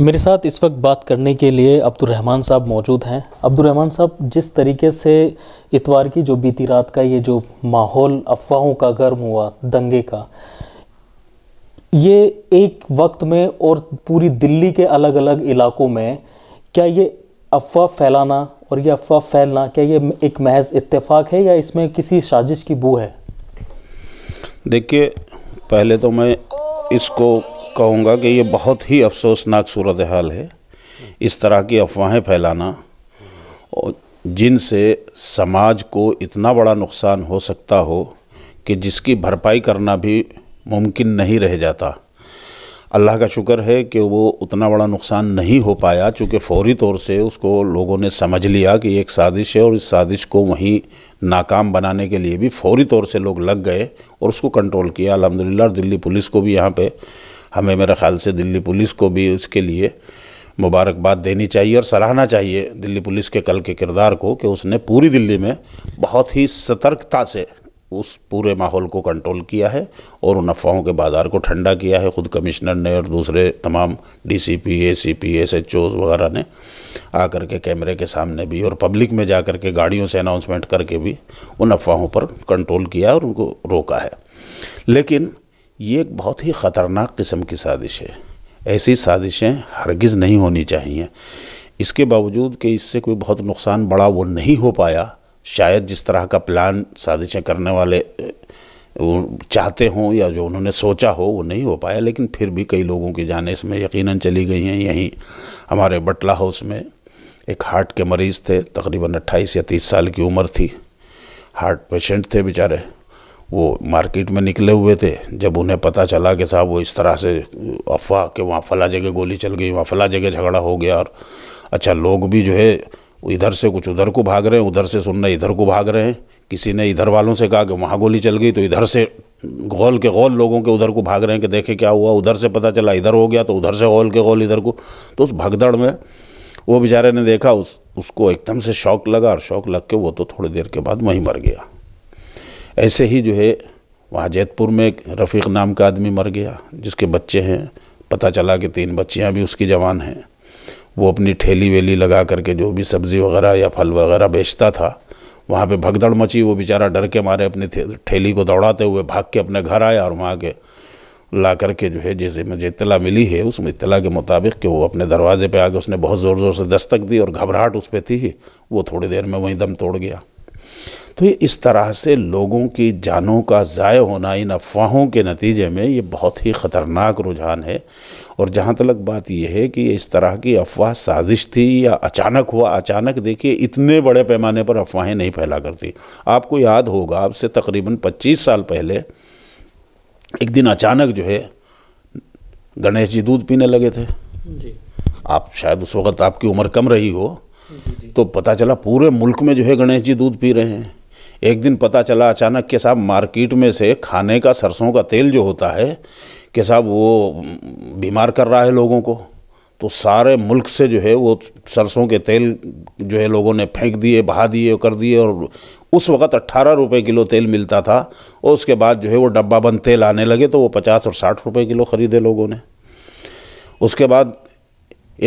मेरे साथ इस वक्त बात करने के लिए अब्दुलरहमान साहब मौजूद हैं रहमान साहब जिस तरीके से इतवार की जो बीती रात का ये जो माहौल अफवाहों का गर्म हुआ दंगे का ये एक वक्त में और पूरी दिल्ली के अलग अलग इलाकों में क्या ये अफवाह फैलाना और ये अफवाह फैलना क्या ये एक महज इत्तेफाक है या इसमें किसी साजिश की बू है देखिए पहले तो मैं इसको कहूँगा कि ये बहुत ही अफसोसनाक सूरत हाल है इस तरह की अफवाहें फैलाना और जिनसे समाज को इतना बड़ा नुकसान हो सकता हो कि जिसकी भरपाई करना भी मुमकिन नहीं रह जाता अल्लाह का शुक्र है कि वो उतना बड़ा नुकसान नहीं हो पाया चूँकि फौरी तौर से उसको लोगों ने समझ लिया कि एक साजिश है और इस साजिश को वहीं नाकाम बनाने के लिए भी फौरी तौर से लोग लग गए और उसको कंट्रोल किया अलहमदिल्ला दिल्ली पुलिस को भी यहाँ पर हमें मेरे ख्याल से दिल्ली पुलिस को भी उसके लिए मुबारकबाद देनी चाहिए और सराहना चाहिए दिल्ली पुलिस के कल के किरदार को कि उसने पूरी दिल्ली में बहुत ही सतर्कता से उस पूरे माहौल को कंट्रोल किया है और उन अफवाहों के बाज़ार को ठंडा किया है ख़ुद कमिश्नर ने और दूसरे तमाम डीसीपी एसीपी एसएचओ वगैरह ने आकर के कैमरे के सामने भी और पब्लिक में जा कर के गाड़ियों से अनाउंसमेंट करके भी उन अफवाहों पर कंट्रोल किया और उनको रोका है लेकिन ये एक बहुत ही ख़तरनाक किस्म की साजिश है ऐसी साजिशें हरगिज़ नहीं होनी चाहिए इसके बावजूद कि इससे कोई बहुत नुकसान बड़ा वो नहीं हो पाया शायद जिस तरह का प्लान साजिशें करने वाले चाहते हों या जो उन्होंने सोचा हो वो नहीं हो पाया लेकिन फिर भी कई लोगों की जान इसमें यकीनन चली गई हैं यहीं हमारे बटला हाउस में एक हार्ट के मरीज़ थे तकरीबन अट्ठाईस या तीस साल की उम्र थी हार्ट पेशेंट थे बेचारे वो मार्केट में निकले हुए थे जब उन्हें पता चला कि साहब वो इस तरह से अफवाह कि वहाँ फला जगह गोली चल गई वहाँ फला जगह झगड़ा हो गया और अच्छा लोग भी जो है इधर से कुछ उधर को भाग रहे हैं उधर से सुनना इधर को भाग रहे हैं किसी ने इधर वालों से कहा कि वहाँ गोली चल गई तो इधर से गौल के गौल लोगों के उधर को भाग रहे हैं कि देखे क्या हुआ उधर से पता चला इधर हो गया तो उधर से गौल के गौल इधर को तो उस भगदड़ में वो बेचारे ने देखा उस उसको एकदम से शौक लगा और शौक लग के वो तो थोड़ी देर के बाद वहीं मर गया ऐसे ही जो है वहाँ जैतपुर में एक रफ़ीक नाम का आदमी मर गया जिसके बच्चे हैं पता चला कि तीन बच्चियाँ भी उसकी जवान हैं वो अपनी ठेली वेली लगा करके जो भी सब्ज़ी वगैरह या फल वगैरह बेचता था वहाँ पे भगदड़ मची वो बेचारा डर के मारे अपनी ठेली को दौड़ाते हुए भाग के अपने घर आया और वहाँ के ला करके जो है जैसे मुझे इतला मिली है उस इतला के मुताबिक कि वो अपने दरवाजे पे आके उसने बहुत ज़ोर ज़ोर से दस्तक दी और घबराहट उस पर थी वो थोड़ी देर में वहीं दम तोड़ गया तो ये इस तरह से लोगों की जानों का ज़ाय होना इन अफवाहों के नतीजे में ये बहुत ही ख़तरनाक रुझान है और जहाँ तक बात यह है कि इस तरह की अफवाह साजिश थी या अचानक हुआ अचानक देखिए इतने बड़े पैमाने पर अफवाहें नहीं फैला करती आपको याद होगा आपसे तकरीबन पच्चीस साल पहले एक दिन अचानक जो है गणेश जी दूध पीने लगे थे जी आप शायद उस वक़्त आपकी उम्र कम रही हो जी जी। तो पता चला पूरे मुल्क में जो है गणेश जी दूध पी रहे हैं एक दिन पता चला अचानक के साहब मार्केट में से खाने का सरसों का तेल जो होता है कि साहब वो बीमार कर रहा है लोगों को तो सारे मुल्क से जो है वो सरसों के तेल जो है लोगों ने फेंक दिए बहा दिए कर दिए और उस वक़्त अट्ठारह रुपये किलो तेल मिलता था और उसके बाद जो है वो डब्बा बंद तेल आने लगे तो वो पचास और साठ रुपये किलो ख़रीदे लोगों ने उसके बाद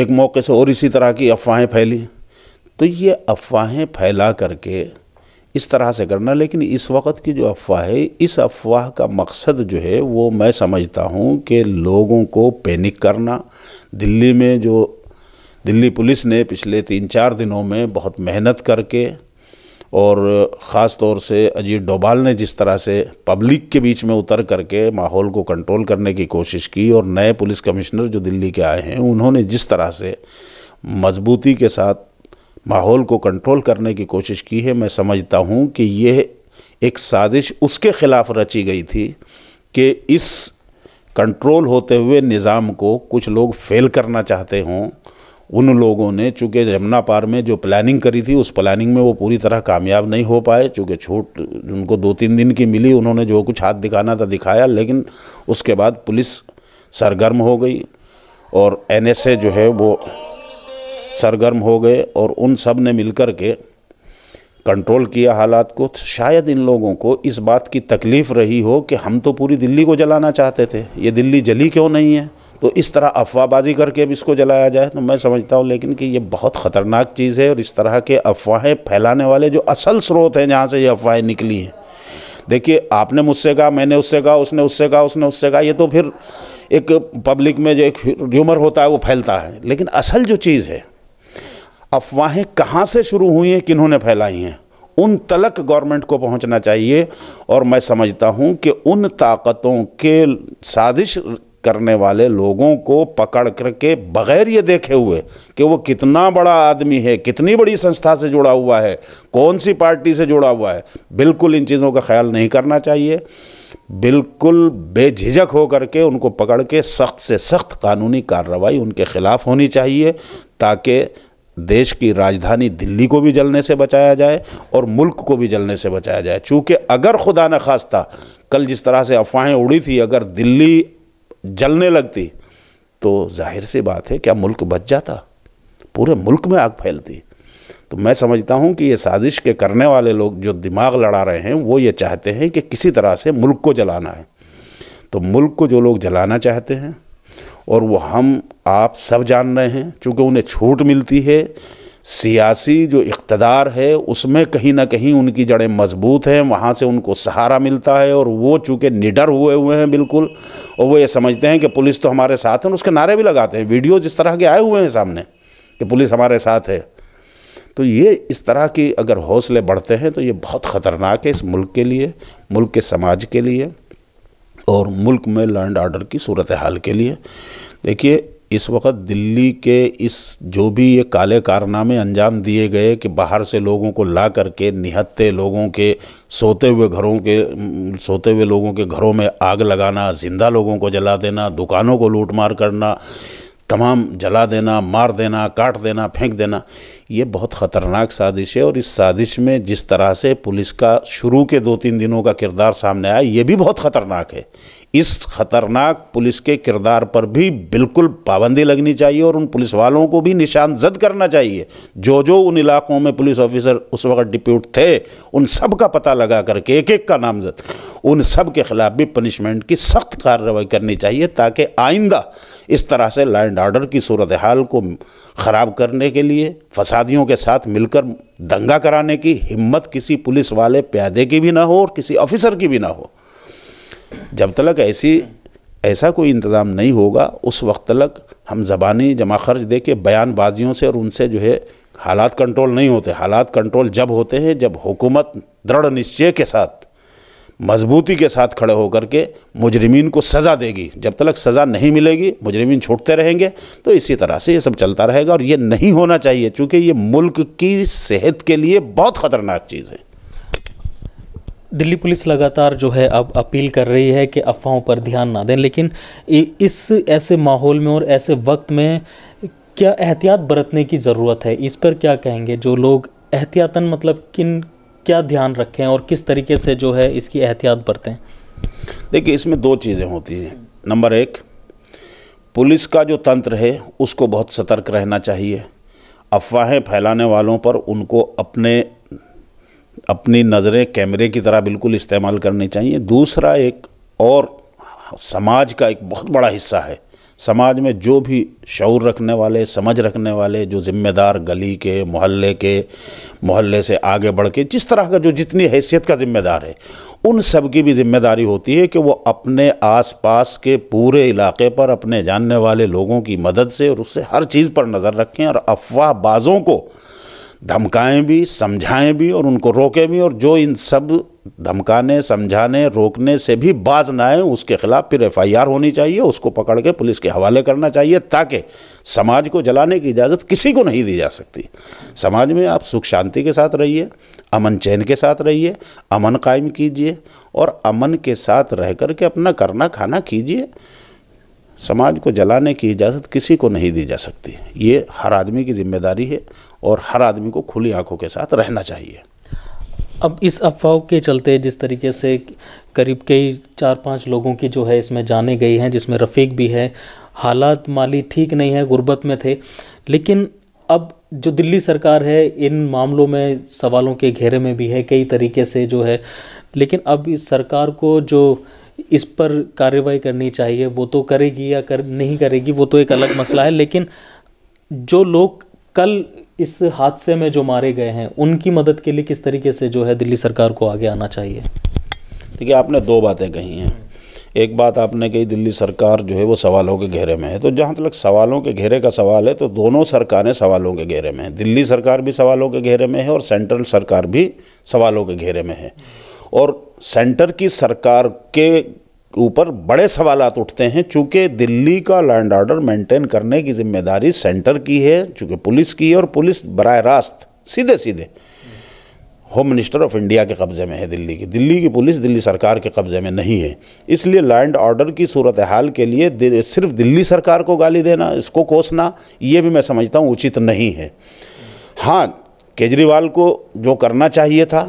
एक मौके से और इसी तरह की अफवाहें फैली तो ये अफवाहें फैला करके इस तरह से करना लेकिन इस वक्त की जो अफवाह है इस अफवाह का मकसद जो है वो मैं समझता हूँ कि लोगों को पैनिक करना दिल्ली में जो दिल्ली पुलिस ने पिछले तीन चार दिनों में बहुत मेहनत करके और ख़ास तौर से अजीत डोभाल ने जिस तरह से पब्लिक के बीच में उतर करके माहौल को कंट्रोल करने की कोशिश की और नए पुलिस कमिश्नर जो दिल्ली के आए हैं उन्होंने जिस तरह से मजबूती के साथ माहौल को कंट्रोल करने की कोशिश की है मैं समझता हूँ कि यह एक साजिश उसके ख़िलाफ़ रची गई थी कि इस कंट्रोल होते हुए निज़ाम को कुछ लोग फेल करना चाहते हों उन लोगों ने चूँकि यमुना पार में जो प्लानिंग करी थी उस प्लानिंग में वो पूरी तरह कामयाब नहीं हो पाए चूँकि छूट उनको दो तीन दिन की मिली उन्होंने जो कुछ हाथ दिखाना था दिखाया लेकिन उसके बाद पुलिस सरगर्म हो गई और एनएसए जो है वो सरगर्म हो गए और उन सब ने मिलकर के कंट्रोल किया हालात को शायद इन लोगों को इस बात की तकलीफ़ रही हो कि हम तो पूरी दिल्ली को जलाना चाहते थे ये दिल्ली जली क्यों नहीं है तो इस तरह अफवाहबाजी करके अब इसको जलाया जाए तो मैं समझता हूँ लेकिन कि ये बहुत ख़तरनाक चीज़ है और इस तरह के अफवाहें फैलाने वाले जो असल स्रोत हैं जहाँ से ये अफवाहें निकली हैं देखिए आपने मुझसे कहा मैंने उससे कहा उसने उससे कहा उसने उससे कहा ये तो फिर एक पब्लिक में जो एक ह्यूमर होता है वो फैलता है लेकिन असल जो चीज़ है अफवाहें कहाँ से शुरू हुई हैं किन्होंने फैलाई हैं उन तलक गवर्नमेंट को पहुंचना चाहिए और मैं समझता हूं कि उन ताकतों के साजिश करने वाले लोगों को पकड़ करके बगैर ये देखे हुए कि वो कितना बड़ा आदमी है कितनी बड़ी संस्था से जुड़ा हुआ है कौन सी पार्टी से जुड़ा हुआ है बिल्कुल इन चीज़ों का ख्याल नहीं करना चाहिए बिल्कुल बेझिझक होकर के उनको पकड़ के सख्त से सख्त कानूनी कार्रवाई उनके ख़िलाफ़ होनी चाहिए ताकि देश की राजधानी दिल्ली को भी जलने से बचाया जाए और मुल्क को भी जलने से बचाया जाए चूँकि अगर खुदा न खास्ता कल जिस तरह से अफवाहें उड़ी थी अगर दिल्ली जलने लगती तो जाहिर सी बात है क्या मुल्क बच जाता पूरे मुल्क में आग फैलती तो मैं समझता हूं कि ये साजिश के करने वाले लोग जो दिमाग लड़ा रहे हैं वो ये चाहते हैं कि किसी तरह से मुल्क को जलाना है तो मुल्क को जो लोग जलाना चाहते हैं और वो हम आप सब जान रहे हैं चूँकि उन्हें छूट मिलती है सियासी जो इकतदार है उसमें कहीं ना कहीं उनकी जड़ें मजबूत हैं वहाँ से उनको सहारा मिलता है और वो चूँकि निडर हुए हुए हैं बिल्कुल और वो ये समझते हैं कि पुलिस तो हमारे साथ है उसके नारे भी लगाते हैं वीडियोज इस तरह के आए हुए हैं सामने कि पुलिस हमारे साथ है तो ये इस तरह की अगर हौसले बढ़ते हैं तो ये बहुत ख़तरनाक है इस मुल्क के लिए मुल्क के समाज के लिए और मुल्क में लैंड आर्डर की सूरत हाल के लिए देखिए इस वक्त दिल्ली के इस जो भी ये काले कारनामे अंजाम दिए गए कि बाहर से लोगों को ला करके निहत्ते लोगों के सोते हुए घरों के सोते हुए लोगों के घरों में आग लगाना जिंदा लोगों को जला देना दुकानों को लूट मार करना तमाम जला देना मार देना काट देना फेंक देना ये बहुत ख़तरनाक साजिश है और इस साजिश में जिस तरह से पुलिस का शुरू के दो तीन दिनों का किरदार सामने आया ये भी बहुत ख़तरनाक है इस खतरनाक पुलिस के किरदार पर भी बिल्कुल पाबंदी लगनी चाहिए और उन पुलिस वालों को भी निशान ज़द करना चाहिए जो जो उन इलाकों में पुलिस ऑफिसर उस वक्त डिप्यूट थे उन सब का पता लगा करके एक एक का नामजद उन सब के ख़िलाफ़ भी पनिशमेंट की सख्त कार्रवाई करनी चाहिए ताकि आइंदा इस तरह से लैंड एंड आर्डर की सूरत हाल को ख़राब करने के लिए फसादियों के साथ मिलकर दंगा कराने की हिम्मत किसी पुलिस वाले प्यादे की भी ना हो और किसी ऑफिसर की भी ना हो जब तक ऐसी ऐसा कोई इंतज़ाम नहीं होगा उस वक्त तक हम ज़बानी जमा खर्च दे के बयानबाजियों से और उनसे जो है हालात कंट्रोल नहीं होते हालात कंट्रोल जब होते हैं जब हुकूमत दृढ़ निश्चय के साथ मजबूती के साथ खड़े होकर के मुजरिमीन को सज़ा देगी जब तक सज़ा नहीं मिलेगी मुजरिमीन छूटते रहेंगे तो इसी तरह से ये सब चलता रहेगा और ये नहीं होना चाहिए चूँकि ये मुल्क की सेहत के लिए बहुत ख़तरनाक चीज़ है दिल्ली पुलिस लगातार जो है अब अपील कर रही है कि अफवाहों पर ध्यान ना दें लेकिन इस ऐसे माहौल में और ऐसे वक्त में क्या एहतियात बरतने की ज़रूरत है इस पर क्या कहेंगे जो लोग एहतियातन मतलब किन क्या ध्यान रखें और किस तरीके से जो है इसकी एहतियात बरतें देखिए इसमें दो चीज़ें होती हैं नंबर एक पुलिस का जो तंत्र है उसको बहुत सतर्क रहना चाहिए अफवाहें फैलाने वालों पर उनको अपने अपनी नज़रें कैमरे की तरह बिल्कुल इस्तेमाल करनी चाहिए दूसरा एक और समाज का एक बहुत बड़ा हिस्सा है समाज में जो भी शौर रखने वाले समझ रखने वाले जो ज़िम्मेदार गली के मोहल्ले के मोहल्ले से आगे बढ़ के जिस तरह का जो जितनी हैसियत का ज़िम्मेदार है उन सब की भी जिम्मेदारी होती है कि वो अपने आसपास के पूरे इलाके पर अपने जानने वाले लोगों की मदद से और उससे हर चीज़ पर नज़र रखें और अफवाह बाज़ों को धमकाएं भी समझाएं भी और उनको रोकें भी और जो इन सब धमकाने समझाने रोकने से भी बाज ना आए उसके खिलाफ फिर एफआईआर होनी चाहिए उसको पकड़ के पुलिस के हवाले करना चाहिए ताकि समाज को जलाने की इजाज़त किसी को नहीं दी जा सकती समाज में आप सुख शांति के साथ रहिए अमन चैन के साथ रहिए अमन कायम कीजिए और अमन के साथ रह कर के अपना करना खाना कीजिए समाज को जलाने की इजाज़त किसी को नहीं दी जा सकती ये हर आदमी की जिम्मेदारी है और हर आदमी को खुली आंखों के साथ रहना चाहिए अब इस अफवाह के चलते जिस तरीके से करीब कई चार पांच लोगों की जो है इसमें जाने गई हैं जिसमें रफ़ीक भी है हालात माली ठीक नहीं है गुर्बत में थे लेकिन अब जो दिल्ली सरकार है इन मामलों में सवालों के घेरे में भी है कई तरीके से जो है लेकिन अब इस सरकार को जो इस पर कार्रवाई करनी चाहिए वो तो करेगी या कर नहीं करेगी वो तो एक अलग मसला है लेकिन जो लोग कल इस हादसे में जो मारे गए हैं उनकी मदद के लिए किस तरीके से जो है दिल्ली सरकार को आगे आना चाहिए देखिए आपने दो बातें कही हैं एक बात आपने कही दिल्ली सरकार जो है वो सवालों के घेरे में है तो जहाँ तक सवालों के घेरे का सवाल है तो दोनों सरकारें सवालों के घेरे में हैं दिल्ली सरकार भी सवालों के घेरे में है और सेंट्रल सरकार भी सवालों के घेरे में है और सेंटर की सरकार के ऊपर बड़े सवाल उठते हैं चूँकि दिल्ली का लैंड ऑर्डर मेंटेन करने की जिम्मेदारी सेंटर की है चूँकि पुलिस की है और पुलिस बर रास्त सीधे सीधे होम मिनिस्टर ऑफ इंडिया के कब्ज़े में है दिल्ली की दिल्ली की पुलिस दिल्ली सरकार के कब्ज़े में नहीं है इसलिए लैंड ऑर्डर की सूरत हाल के लिए सिर्फ दिल्ली सरकार को गाली देना इसको कोसना ये भी मैं समझता हूँ उचित नहीं है हाँ केजरीवाल को जो करना चाहिए था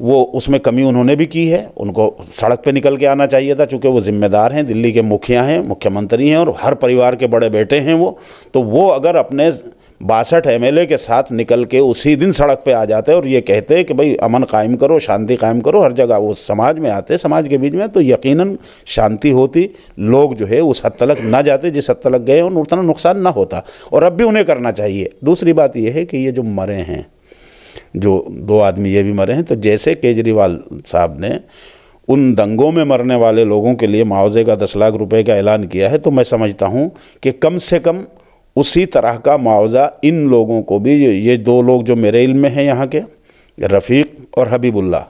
वो उसमें कमी उन्होंने भी की है उनको सड़क पे निकल के आना चाहिए था चूँकि वो जिम्मेदार हैं दिल्ली के मुखिया हैं मुख्यमंत्री हैं और हर परिवार के बड़े बेटे हैं वो तो वो अगर अपने बासठ एम के साथ निकल के उसी दिन सड़क पे आ जाते और ये कहते हैं कि भाई अमन कायम करो शांति कायम करो हर जगह वो समाज में आते समाज के बीच में तो यकीनन शांति होती लोग जो है उस हद तलक ना जाते जिस हद तलक गए उतना नुकसान ना होता और अब भी उन्हें करना चाहिए दूसरी बात यह है कि ये जो मरे हैं जो दो आदमी ये भी मरे हैं तो जैसे केजरीवाल साहब ने उन दंगों में मरने वाले लोगों के लिए मुआवजे का दस लाख रुपए का ऐलान किया है तो मैं समझता हूँ कि कम से कम उसी तरह का मुआवजा इन लोगों को भी ये दो लोग जो मेरे इल्म में हैं यहाँ के रफ़ीक और हबीबुल्ला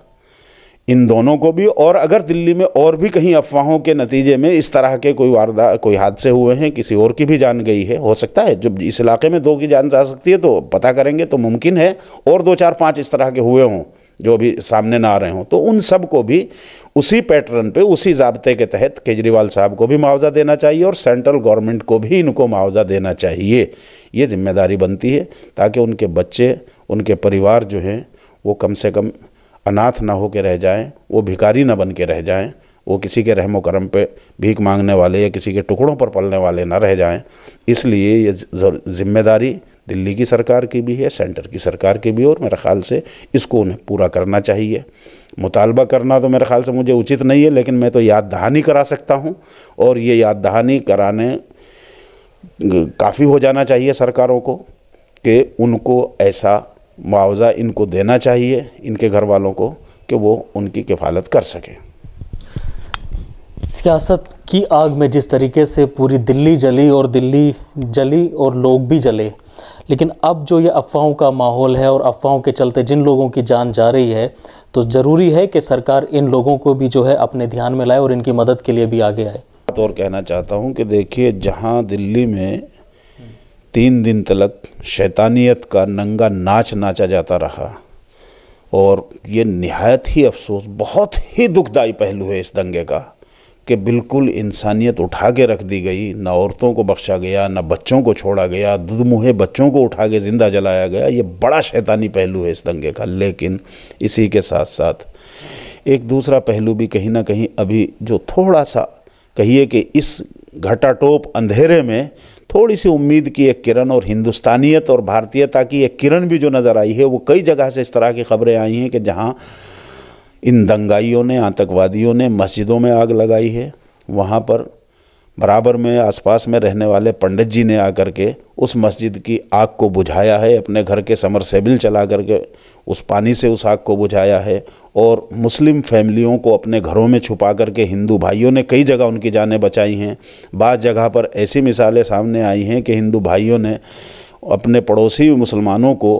इन दोनों को भी और अगर दिल्ली में और भी कहीं अफवाहों के नतीजे में इस तरह के कोई वारदा कोई हादसे हुए हैं किसी और की भी जान गई है हो सकता है जब इस इलाके में दो की जान जा सकती है तो पता करेंगे तो मुमकिन है और दो चार पाँच इस तरह के हुए हों जो अभी सामने ना आ रहे हों तो उन सब को भी उसी पैटर्न पे उसी जबते के तहत केजरीवाल साहब को भी मुआवजा देना चाहिए और सेंट्रल गवर्नमेंट को भी इनको मुआवजा देना चाहिए ये जिम्मेदारी बनती है ताकि उनके बच्चे उनके परिवार जो हैं वो कम से कम अनाथ ना हो के रह जाएं वो भिकारी ना बन के रह जाएं वो किसी के रहम करम पे भीख मांगने वाले या किसी के टुकड़ों पर पलने वाले ना रह जाएं इसलिए ये जिम्मेदारी दिल्ली की सरकार की भी है सेंटर की सरकार की भी और मेरे ख़्याल से इसको उन्हें पूरा करना चाहिए मुतालबा करना तो मेरे ख़्याल से मुझे उचित नहीं है लेकिन मैं तो याद दहानी करा सकता हूँ और ये याद दहानी कराने काफ़ी हो जाना चाहिए सरकारों को कि उनको ऐसा मुआवज़ा इनको देना चाहिए इनके घर वालों को कि वो उनकी किफ़ालत कर सकें सियासत की आग में जिस तरीके से पूरी दिल्ली जली और दिल्ली जली और लोग भी जले लेकिन अब जो ये अफवाहों का माहौल है और अफवाहों के चलते जिन लोगों की जान जा रही है तो ज़रूरी है कि सरकार इन लोगों को भी जो है अपने ध्यान में लाए और इनकी मदद के लिए भी आगे आए तो और कहना चाहता हूँ कि देखिए जहाँ दिल्ली में तीन दिन तलक शैतानियत का नंगा नाच नाचा जाता रहा और ये नहायत ही अफसोस बहुत ही दुखदाई पहलू है इस दंगे का कि बिल्कुल इंसानियत उठा के रख दी गई ना औरतों को बख्शा गया ना बच्चों को छोड़ा गया दुदमुहे बच्चों को उठा के ज़िंदा जलाया गया ये बड़ा शैतानी पहलू है इस दंगे का लेकिन इसी के साथ साथ एक दूसरा पहलू भी कहीं ना कहीं अभी जो थोड़ा सा कहिए कि इस घटाटोप अंधेरे में थोड़ी सी उम्मीद की एक किरण और हिंदुस्तानियत और भारतीयता की एक किरण भी जो नज़र आई है वो कई जगह से इस तरह की खबरें आई हैं कि जहाँ इन दंगाइयों ने आतंकवादियों ने मस्जिदों में आग लगाई है वहाँ पर बराबर में आसपास में रहने वाले पंडित जी ने आकर के उस मस्जिद की आग को बुझाया है अपने घर के समरसेबिल चला करके उस पानी से उस आग को बुझाया है और मुस्लिम फैमिलियों को अपने घरों में छुपा करके हिंदू भाइयों ने कई जगह उनकी जानें बचाई हैं बाद जगह पर ऐसी मिसालें सामने आई हैं कि हिंदू भाइयों ने अपने पड़ोसी मुसलमानों को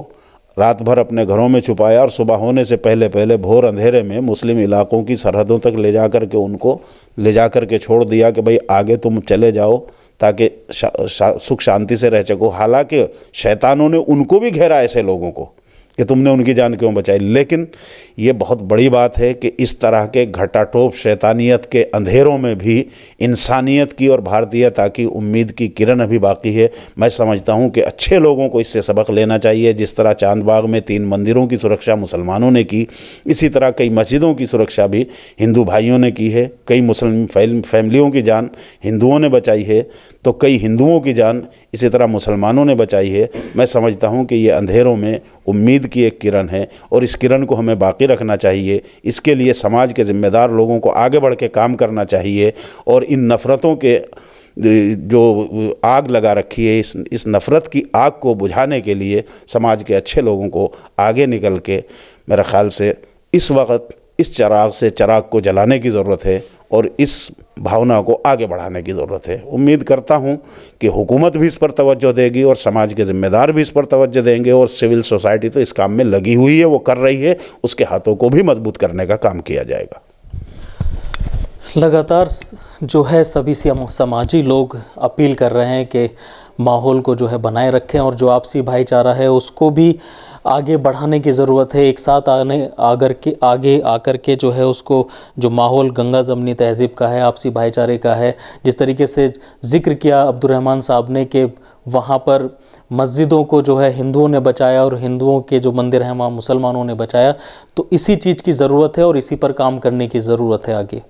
रात भर अपने घरों में छुपाया और सुबह होने से पहले पहले भोर अंधेरे में मुस्लिम इलाकों की सरहदों तक ले जा कर के उनको ले जा कर के छोड़ दिया कि भाई आगे तुम चले जाओ ताकि शा, शा, सुख शांति से रह सको हालांकि शैतानों ने उनको भी घेरा ऐसे लोगों को कि तुमने उनकी जान क्यों बचाई लेकिन ये बहुत बड़ी बात है कि इस तरह के घटाटोप शैतानियत के अंधेरों में भी इंसानियत की और भारतीयता की उम्मीद की किरण अभी बाकी है मैं समझता हूँ कि अच्छे लोगों को इससे सबक लेना चाहिए जिस तरह चांदबाग में तीन मंदिरों की सुरक्षा मुसलमानों ने की इसी तरह कई मस्जिदों की सुरक्षा भी हिंदू भाइयों ने की है कई मुस्लिम फैमिलियों की जान हिंदुओं ने बचाई है तो कई हिंदुओं की जान इसी तरह मुसलमानों ने बचाई है मैं समझता हूँ कि ये अंधेरों में उम्मीद उम्मीद की एक किरण है और इस किरण को हमें बाकी रखना चाहिए इसके लिए समाज के ज़िम्मेदार लोगों को आगे बढ़ के काम करना चाहिए और इन नफ़रतों के जो आग लगा रखी है इस इस नफ़रत की आग को बुझाने के लिए समाज के अच्छे लोगों को आगे निकल के मेरे ख़्याल से इस वक्त इस चराग से चराग को जलाने की ज़रूरत है और इस भावना को आगे बढ़ाने की ज़रूरत है उम्मीद करता हूँ कि हुकूमत भी इस पर तवज्जो देगी और समाज के ज़िम्मेदार भी इस पर तवज्जो देंगे और सिविल सोसाइटी तो इस काम में लगी हुई है वो कर रही है उसके हाथों को भी मजबूत करने का काम किया जाएगा लगातार जो है सभी समाजी लोग अपील कर रहे हैं कि माहौल को जो है बनाए रखें और जो आपसी भाईचारा है उसको भी आगे बढ़ाने की ज़रूरत है एक साथ आने आगर के आगे आकर के जो है उसको जो माहौल गंगा जमनी तहजीब का है आपसी भाईचारे का है जिस तरीके से जिक्र किया अब्दुलरहमान साहब ने कि वहाँ पर मस्जिदों को जो है हिंदुओं ने बचाया और हिंदुओं के जो मंदिर हैं वहाँ मुसलमानों ने बचाया तो इसी चीज़ की ज़रूरत है और इसी पर काम करने की ज़रूरत है आगे